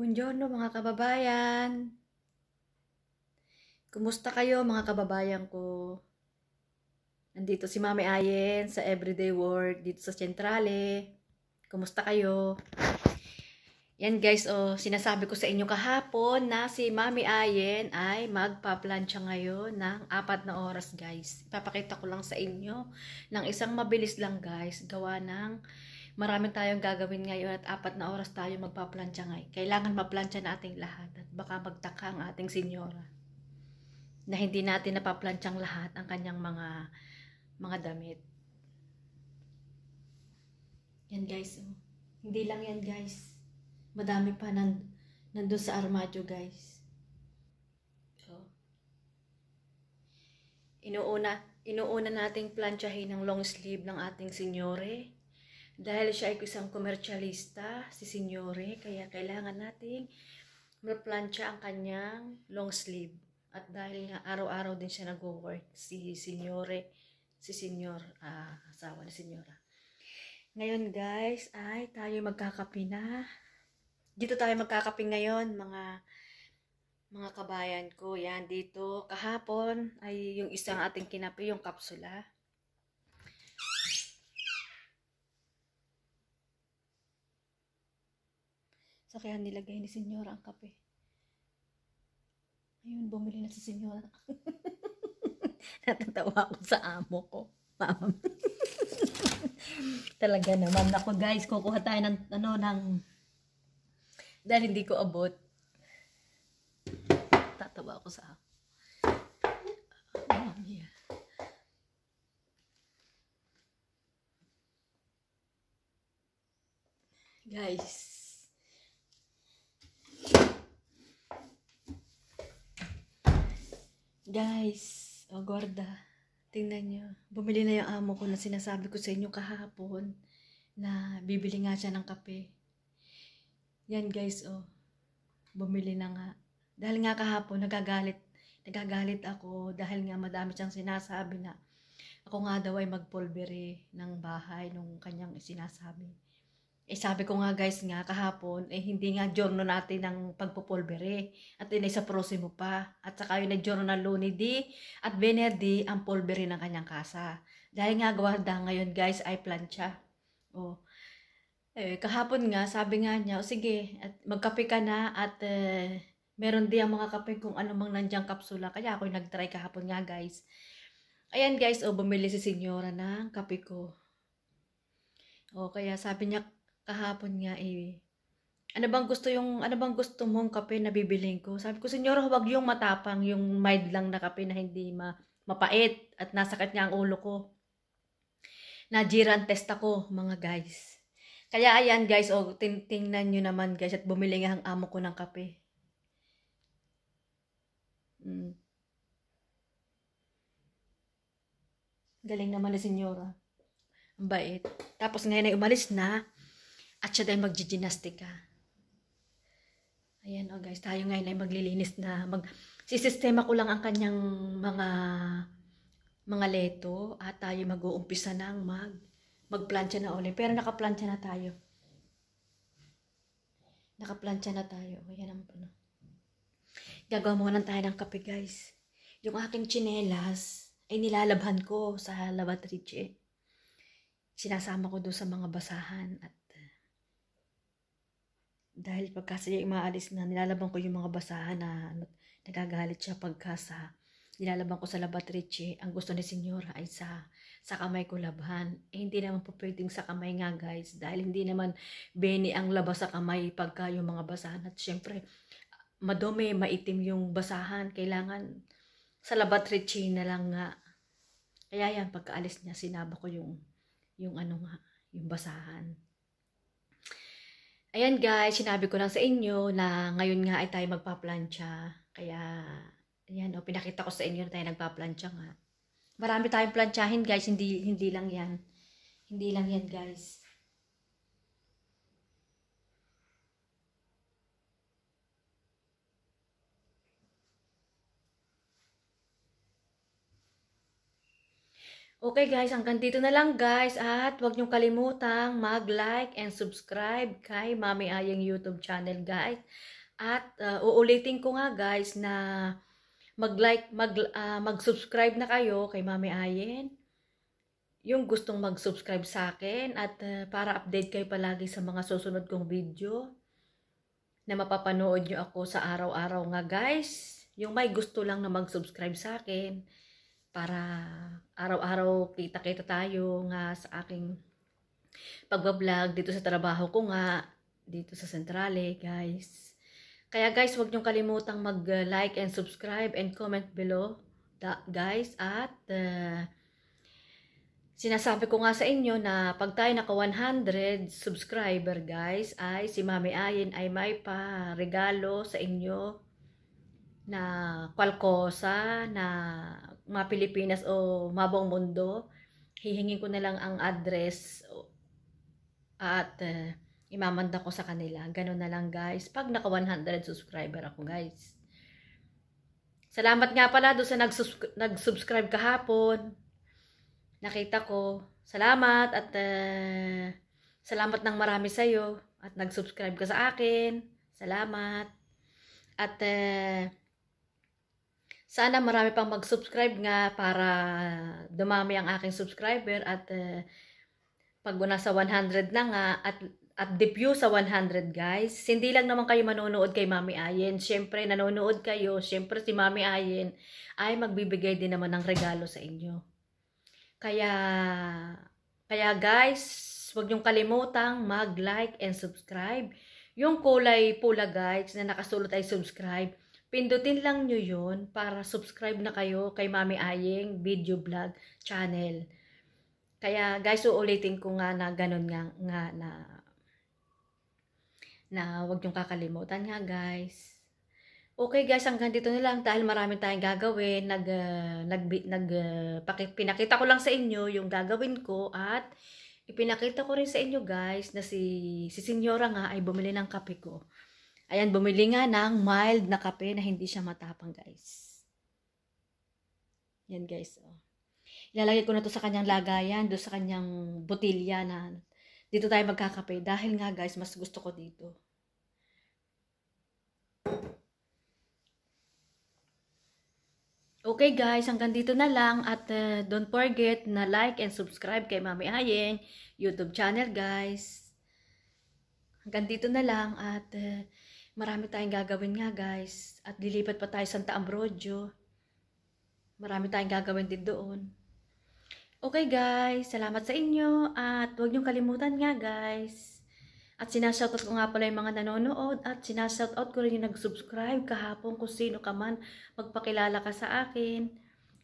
Buongiorno mga kababayan! Kumusta kayo mga kababayan ko? Nandito si Mami Ayen sa Everyday World dito sa Centrale. Kumusta kayo? Yan guys, oh, sinasabi ko sa inyo kahapon na si Mami Ayen ay magpa-plancha ngayon ng apat na oras guys. Ipapakita ko lang sa inyo ng isang mabilis lang guys, gawa ng Marami tayong gagawin ngayon at apat na oras tayo magpaplantsa ngayon. Kailangan maplantsa na ating lahat at baka magtaka ang ating senyora na hindi natin napaplantsang lahat ang kanyang mga mga damit. Yan guys. Oh. Hindi lang yan guys. Madami pa nan nandun sa armadyo guys. Oh. Inuuna, inuuna nating plantsahin ang long sleeve ng ating senyore dahil siya ay isang komersyalista, si Signore, kaya kailangan nating maplantsa ang kanyang long sleeve. At dahil nga araw-araw din siya nag-work, si Signore, si Senyor, uh, ah, asawa ni Senyora. Ngayon guys, ay tayo magkakapi na. Dito tayo magkakapi ngayon, mga mga kabayan ko. Yan, dito. Kahapon ay yung isang ating kinapi, yung kapsula. Sa kaya nilagay ni Senyora ang kape. Ayun, bumili na si Senyora. Natatawa ako sa amo ko. Ma'am. Talaga naman. Ako guys, kukuha tayo ng ano, ng dahil hindi ko abot. Tatawa ako sa ako. Guys, Guys, oh gorda, tingnan nyo. Bumili na yung amo ko na sinasabi ko sa inyo kahapon na bibili nga siya ng kape. Yan guys, oh. Bumili na nga. Dahil nga kahapon, nagagalit. Nagagalit ako dahil nga madami siyang sinasabi na ako nga daw ay magpulbere ng bahay nung kanyang sinasabi. Eh sabi ko nga guys nga kahapon, eh hindi nga journal natin ng pagpupulbere. At inay sa prosimo pa. At saka yun ay giorno ng lunidi at benedi ang pulbere ng kanyang kasa. Dahil nga gawada ngayon guys ay plancha. Oh. Eh, kahapon nga sabi nga niya, o sige, at magkape ka na at eh, meron di ang mga kape kung ano mang nandiyan kapsula. Kaya ako nagtry kahapon nga guys. Ayan guys, oh, bumili si senyora ng kape ko. O, oh, kaya sabi niya, kahapon nga eh, ano bang gusto yung, ano bang gusto mong kape na bibiling ko? Sabi ko, senyora, huwag yung matapang, yung mild lang na kape na hindi ma, mapait at nasakit niya ang ulo ko. Najiran test ako, mga guys. Kaya ayan guys, o oh, tingnan niyo naman guys at bumili nga ang amo ko ng kape. Mm. Galing naman na Señora. Ang bait. Tapos ngayon ay umalis na. At siya dahil magjiginastika. Ayan o oh guys, tayo ngayon ay maglilinis na mag sistema ko lang ang kanyang mga mga leto at tayo mag-uumpisa nang mag magplantsa na ulit. Pero nakaplantsa na tayo. Nakaplantsa na tayo. Ayan ang ano. Gagawa muna tayo ng kape guys. Yung aking chinelas ay nilalabhan ko sa lavatrice. Sinasama ko doon sa mga basahan at dahil pagka siya umaalis na, nilalaban ko yung mga basahan na ano, nagagalit siya pagka sa nilalaban ko sa labatriche. Ang gusto ni Senyora ay sa, sa kamay ko labhan. Eh, hindi naman po pwedeng sa kamay nga guys. Dahil hindi naman beni ang labas sa kamay pagka yung mga basahan. At syempre, madome, maitim yung basahan. Kailangan sa labatriche na lang nga. Kaya yan, pagkaalis niya, sinaba ko yung, yung ano nga, yung basahan. Ayan guys, sinabi ko lang sa inyo na ngayon nga ay tayo magpaplantsa. Kaya, ayan oh, pinakita ko sa inyo na tayo nagpaplantsa nga. Marami tayong plantsahin guys, hindi, hindi lang yan. Hindi lang yan guys. Okay guys, hanggang dito na lang guys at huwag niyong kalimutang mag-like and subscribe kay Mami Ayang YouTube channel guys. At uh, uulitin ko nga guys na mag-like, mag, uh, mag-subscribe na kayo kay Mami Ayen. Yung gustong mag-subscribe sa akin at uh, para update kayo palagi sa mga susunod kong video na mapapanood niyo ako sa araw-araw nga guys. Yung may gusto lang na mag-subscribe sa akin para araw-araw kita-kita tayo nga sa aking pagbablog dito sa trabaho ko nga dito sa sentrale guys kaya guys huwag niyong kalimutang mag like and subscribe and comment below da, guys at uh, sinasabi ko nga sa inyo na pag tayo naka 100 subscriber guys ay si Mami Ayin ay may pa regalo sa inyo na kwalkosa na mga Pilipinas o mabang mundo, hihingin ko na lang ang address at uh, imamanda ko sa kanila. Ganun na lang guys. Pag naka 100 subscriber ako guys. Salamat nga pala doon sa nagsus- nag-subscribe kahapon. Nakita ko. Salamat at uh, salamat ng marami sa iyo at nag-subscribe ka sa akin. Salamat. At uh, sana marami pang mag-subscribe nga para dumami ang aking subscriber at uh, pag sa 100 na nga at at debut sa 100 guys. Hindi lang naman kayo manonood kay Mami Ayen. Siyempre, nanonood kayo. Siyempre, si Mami Ayen ay magbibigay din naman ng regalo sa inyo. Kaya, kaya guys, huwag niyong kalimutang mag-like and subscribe. Yung kulay pula guys na nakasulot ay subscribe. Pindutin lang nyo yun para subscribe na kayo kay Mami Ayeng Video Vlog Channel. Kaya guys, uulitin ko nga na ganun nga, nga na na wag nyong kakalimutan nga guys. Okay guys, hanggang dito na lang dahil marami tayong gagawin. Nag, uh, nag, nag, uh, paki, pinakita ko lang sa inyo yung gagawin ko at ipinakita ko rin sa inyo guys na si, si senyora nga ay bumili ng kape ko. Ayan, bumili nga ng mild na kape na hindi siya matapang, guys. Yan, guys. Oh. Ilalagay ko na to sa kanyang lagayan, do sa kanyang botilya na dito tayo magkakape. Dahil nga, guys, mas gusto ko dito. Okay guys, hanggang dito na lang at uh, don't forget na like and subscribe kay Mami Ayeng YouTube channel guys. Hanggang dito na lang at uh, Marami tayong gagawin nga guys. At lilipat pa tayo sa Santa Ambrogio. Marami tayong gagawin din doon. Okay guys, salamat sa inyo. At huwag niyong kalimutan nga guys. At sinashoutout ko nga pala yung mga nanonood at sinashoutout ko rin yung nag-subscribe kahapon kung sino ka man magpakilala ka sa akin.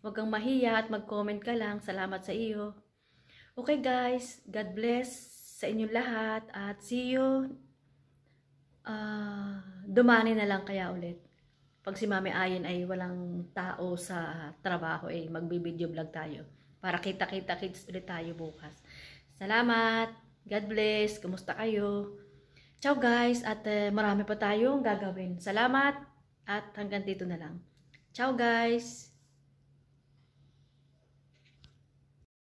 Huwag kang mahiya at mag-comment ka lang. Salamat sa iyo. Okay guys, God bless sa inyong lahat at see you uh, dumani na lang kaya ulit. Pag si Mami Ayen ay walang tao sa trabaho, eh, magbibideo vlog tayo. Para kita-kita kids ulit tayo bukas. Salamat! God bless! Kumusta kayo? Ciao guys! At uh, marami pa tayong gagawin. Salamat! At hanggang dito na lang. Ciao guys!